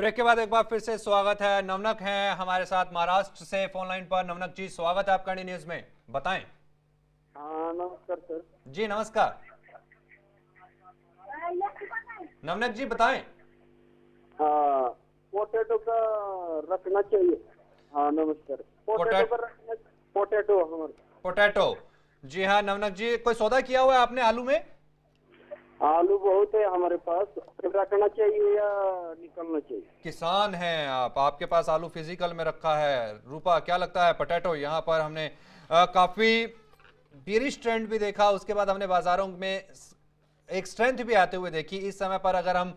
break के बाद एक बार फिर से स्वागत है नवनक हैं हमारे साथ महाराष्ट्र से फोन लाइन पर नवनक जी स्वागत है आपका न्यूज में बताएं हाँ, नमस्कार सर जी नमस्कार नवनक जी बताएं पोटैटो हाँ, का रखना चाहिए हाँ नमस्कार पोटैटो पोटैटो पोटैटो जी हाँ नवनक जी कोई सौदा किया हुआ है आपने आलू में आलू बहुत है हमारे पास रखना चाहिए या निकलना चाहिए किसान हैं आप आपके पास आलू फिजिकल में रखा है रूपा क्या लगता है पटेटो यहाँ पर हमने आ, काफी बिरिश ट्रेंड भी देखा उसके बाद हमने बाजारों में एक स्ट्रेंथ भी आते हुए देखी इस समय पर अगर हम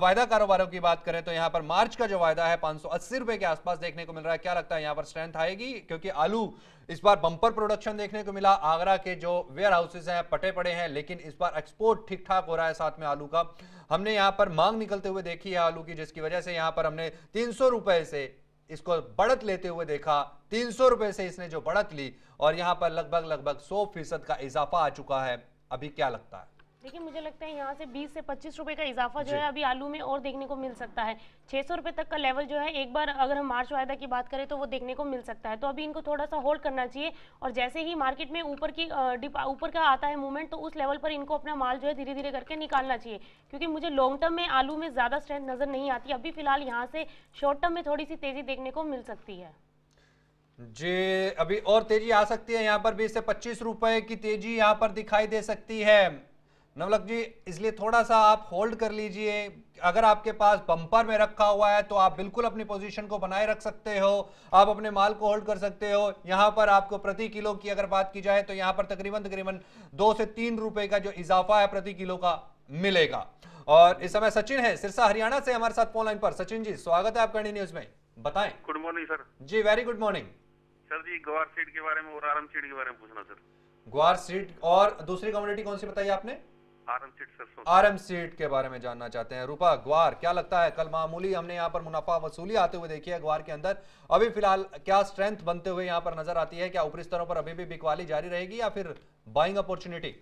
वायदा कारोबारों की बात करें तो यहां पर मार्च का जो वायदा है पांच सौ के आसपास देखने को मिल रहा है क्या लगता है यहाँ पर स्ट्रेंथ आएगी क्योंकि आलू इस बार बंपर प्रोडक्शन देखने को मिला आगरा के जो वेयर हाउसेज हैं पटे पड़े हैं लेकिन इस बार एक्सपोर्ट ठीक ठाक हो रहा है साथ में आलू का हमने यहां पर मांग निकलते हुए देखी है आलू की जिसकी वजह से यहाँ पर हमने तीन रुपए से इसको बढ़त लेते हुए देखा तीन सौ रुपए से इसने जो बढ़त ली और यहाँ पर लगभग लगभग सौ फीसद का इजाफा आ चुका है अभी क्या लगता है देखिए मुझे लगता है यहाँ से 20 से 25 रुपए का इजाफा जो है अभी आलू में और देखने को मिल सकता है 600 रुपए तक का लेवल जो है एक बार अगर हम मार्च वायदा की बात करें तो वो देखने को मिल सकता है तो अभी इनको थोड़ा सा होल्ड करना चाहिए और जैसे ही मार्केट में ऊपर की ऊपर का आता है मूवमेंट तो उस लेवल पर इनको अपना माल जो है धीरे धीरे करके निकालना चाहिए क्योंकि मुझे लॉन्ग टर्म में आलू में ज़्यादा स्ट्रेंथ नज़र नहीं आती अभी फिलहाल यहाँ से शॉर्ट टर्म में थोड़ी सी तेज़ी देखने को मिल सकती है जी अभी और तेजी आ सकती है यहाँ पर बीस से पच्चीस रुपए की तेजी यहाँ पर दिखाई दे सकती है नवलक जी इसलिए थोड़ा सा आप होल्ड कर लीजिए अगर आपके पास बम्पर में रखा हुआ है तो आप बिल्कुल अपनी पोजीशन को बनाए रख सकते हो आप अपने माल को होल्ड कर सकते हो यहाँ पर आपको प्रति किलो की अगर बात की जाए तो यहाँ पर तकरीबन तकरीबन दो से तीन रुपए का जो इजाफा है प्रति किलो का मिलेगा और इस समय सचिन है सिरसा हरियाणा से हमारे साथ फोन लाइन पर सचिन जी स्वागत है आपका इंडिया न्यूज में बताएं good morning sir ji very good morning sir ji ग्वार सीड के बारे में और आराम सीड के बारे में पूछना सर ग्वार सीड और दूसरी कम्युनिटी कौन सी बताई आपने आरम सीट सीट के बारे में जानना चाहते हैं रूपा ग्वार क्या लगता है कल मामूली हमने यहाँ पर मुनाफा वसूली आते हुए देखी है ग्वार के अंदर अभी फिलहाल क्या स्ट्रेंथ बनते हुए यहाँ पर नजर आती है क्या ऊपरी स्तरों पर अभी भी बिकवाली जारी रहेगी या फिर बाइंग अपॉर्चुनिटी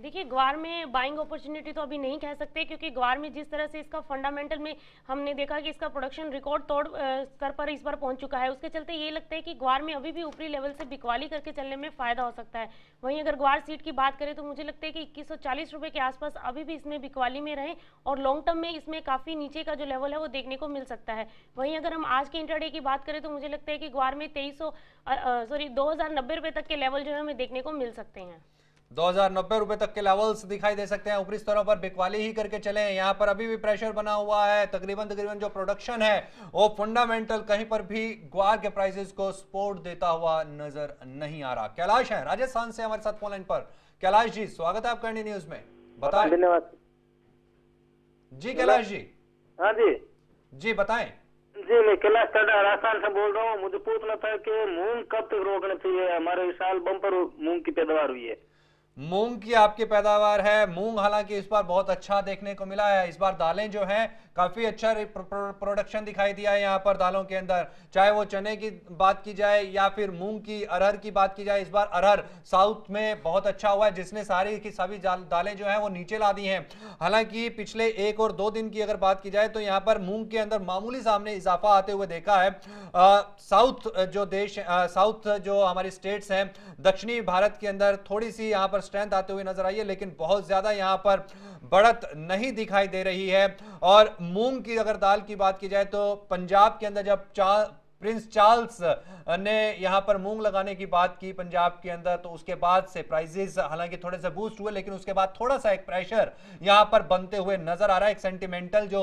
देखिए ग्वार में बाइंग अपॉर्चुनिटी तो अभी नहीं कह सकते क्योंकि ग्वार में जिस तरह से इसका फंडामेंटल में हमने देखा कि इसका प्रोडक्शन रिकॉर्ड तोड़ स्तर पर इस बार पहुंच चुका है उसके चलते ये लगता है कि ग्वार में अभी भी ऊपरी लेवल से बिकवाली करके चलने में फ़ायदा हो सकता है वहीं अगर ग्वार सीट की बात करें तो मुझे लगता है कि इक्कीस रुपए के आसपास अभी भी इसमें बिकवाली में रहें और लॉन्ग टर्म में इसमें काफ़ी नीचे का जो लेवल है वो देखने को मिल सकता है वहीं अगर हम आज के इंटरडे की बात करें तो मुझे लगता है कि ग्वार में तेईस सॉरी दो तक के लेवल जो है हमें देखने को मिल सकते हैं दो हजार तक के लेवल्स दिखाई दे सकते हैं ऊपरी स्तरों पर बिकवाली ही करके चले हैं यहाँ पर अभी भी प्रेशर बना हुआ है तकरीबन तकरीबन जो प्रोडक्शन है वो फंडामेंटल कहीं पर भी ग्वार के प्राइसेस को सपोर्ट देता हुआ नजर नहीं आ रहा कैलाश है राजस्थान से हमारे साथ फोन पर कैलाश जी स्वागत है आपका इंडी न्यूज में बताए धन्यवाद जी कैलाश जी हाँ जी जी बताए जी मैं कैलाश टाडा राजस्थान से बोल रहा हूँ मुझे पूछना था की मूंग कब तक रोकना चाहिए हमारे विशाल बम्पर मूंग की पैदावार हुई है मूंग की आपकी पैदावार है मूंग हालांकि इस बार बहुत अच्छा देखने को मिला है इस बार दालें जो हैं काफ़ी अच्छा प्रोडक्शन दिखाई दिया है यहाँ पर दालों के अंदर चाहे वो चने की बात की जाए या फिर मूंग की अरहर की बात की जाए इस बार अरहर साउथ में बहुत अच्छा हुआ है जिसने सारी की सभी दालें जो हैं वो नीचे ला दी हैं हालांकि पिछले एक और दो दिन की अगर बात की जाए तो यहाँ पर मूंग के अंदर मामूली सामने इजाफा आते हुए देखा है साउथ जो देश साउथ जो हमारी स्टेट्स हैं दक्षिणी भारत के अंदर थोड़ी सी यहाँ पर स्ट्रेंथ आते हुए नजर आई है लेकिन बहुत ज्यादा यहाँ पर बढ़त नहीं दिखाई दे रही है और मूंग की अगर दाल की बात की जाए तो पंजाब के अंदर जब चार प्रिंस चार्ल्स ने यहाँ पर मूंग लगाने की बात की पंजाब के अंदर तो उसके बाद से प्राइजेस हालांकि थोड़े से बूस्ट हुए लेकिन उसके बाद थोड़ा सा एक प्रेशर यहाँ पर बनते हुए नजर आ रहा है एक सेंटिमेंटल जो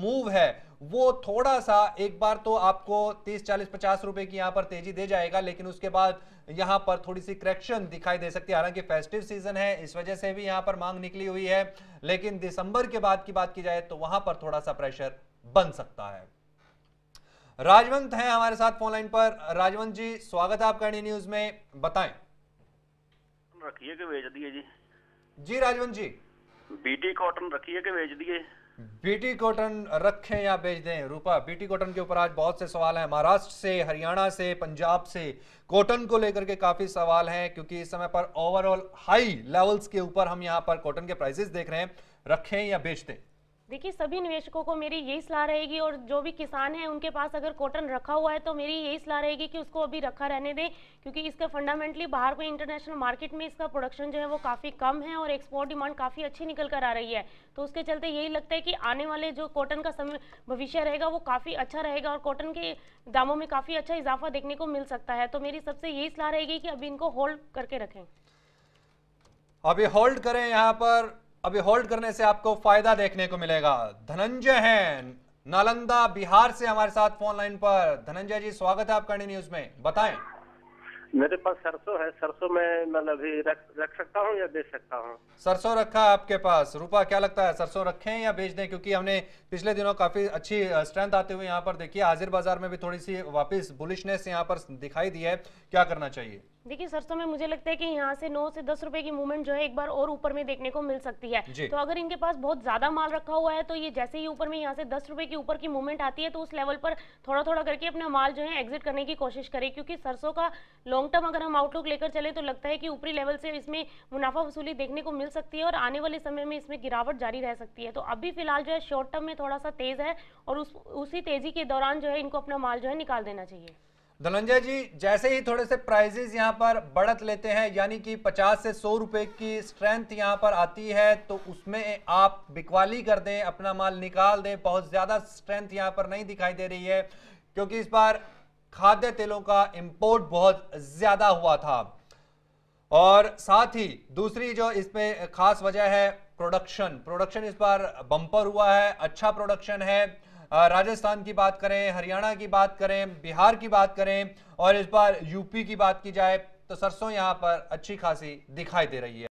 मूव है वो थोड़ा सा एक बार तो आपको 30, 40, 50 रुपए की यहाँ पर तेजी दे जाएगा लेकिन उसके बाद यहाँ पर थोड़ी सी करेक्शन दिखाई दे सकती है हालांकि फेस्टिव सीजन है इस वजह से भी यहाँ पर मांग निकली हुई है लेकिन दिसंबर के बाद की बात की जाए तो वहां पर थोड़ा सा प्रेशर बन सकता है राजवंत हैं हमारे साथ फोन लाइन पर राजवंत जी स्वागत है आपका इंडिया न्यूज में बताएं रखिए भेज दिए जी जी राजवंत जी बीटी कॉटन रखिए के भेज दिए बीटी कॉटन रखें या बेच दें रूपा बीटी कॉटन के ऊपर आज बहुत से सवाल हैं महाराष्ट्र से हरियाणा से पंजाब से कॉटन को लेकर के काफ़ी सवाल हैं क्योंकि इस समय पर ओवरऑल हाई लेवल्स के ऊपर हम यहां पर कॉटन के प्राइसेस देख रहे हैं रखें या बेच दें देखिए सभी निवेशकों को मेरी यही सलाह रहेगी और जो भी किसान हैं उनके पास अगर कॉटन रखा हुआ है तो मेरी यही सलाह रहेगी कि उसको अभी रखा रहने दें क्योंकि इसका फंडामेंटली बाहर में इंटरनेशनल मार्केट में इसका प्रोडक्शन जो है वो काफ़ी कम है और एक्सपोर्ट डिमांड काफ़ी अच्छी निकल कर आ रही है तो उसके चलते यही लगता है कि आने वाले जो कॉटन का समय भविष्य रहेगा वो काफ़ी अच्छा रहेगा और कॉटन के दामों में काफ़ी अच्छा इजाफा देखने को मिल सकता है तो मेरी सबसे यही सलाह रहेगी कि अभी इनको होल्ड करके रखें अभी होल्ड करें यहाँ पर अभी होल्ड करने से आपको फायदा देखने को मिलेगा धनंजय हैं नालंदा बिहार से हमारे साथ फोन लाइन पर धनंजय जी स्वागत है आपका न्यूज में बताएं मेरे पास सरसों है सरसों में मतलब अभी रख रख सकता हूँ या बेच सकता हूँ सरसों रखा आपके पास रूपा क्या लगता है सरसों रखें या बेच दें क्योंकि हमने पिछले दिनों काफी अच्छी स्ट्रेंथ आते हुए यहाँ पर देखिए हाजिर बाजार में भी थोड़ी सी वापस बुलिशनेस यहाँ पर दिखाई दी है क्या करना चाहिए देखिए सरसों में मुझे लगता है कि यहाँ से नौ से दस रुपए की मूवमेंट जो है एक बार और ऊपर में देखने को मिल सकती है तो अगर इनके पास बहुत ज्यादा माल रखा हुआ है तो ये जैसे ही ऊपर में यहाँ से दस रुपए की ऊपर की मूवमेंट आती है तो उस लेवल पर थोड़ा थोड़ा करके अपना माल जो है एग्जिट करने की कोशिश करें क्योंकि सरसों का लो लॉन्ग टर्म अगर हम आउटलुक लेकर चले तो लगता है कि ऊपरी लेवल से इसमें मुनाफा वसूली देखने को मिल सकती है और आने वाले समय में इसमें गिरावट जारी रह सकती है तो अभी फिलहाल जो है शॉर्ट टर्म में थोड़ा सा तेज है और उस उसी तेजी के दौरान जो है इनको अपना माल जो है निकाल देना चाहिए धनंजय जी जैसे ही थोड़े से प्राइजेज यहाँ पर बढ़त लेते हैं यानी कि 50 से 100 रुपए की स्ट्रेंथ यहाँ पर आती है तो उसमें आप बिकवाली कर दें अपना माल निकाल दें बहुत ज़्यादा स्ट्रेंथ यहाँ पर नहीं दिखाई दे रही है क्योंकि इस बार खाद्य तेलों का इंपोर्ट बहुत ज़्यादा हुआ था और साथ ही दूसरी जो इसमें खास वजह है प्रोडक्शन प्रोडक्शन इस बार बम्पर हुआ है अच्छा प्रोडक्शन है राजस्थान की बात करें हरियाणा की बात करें बिहार की बात करें और इस बार यूपी की बात की जाए तो सरसों यहां पर अच्छी खासी दिखाई दे रही है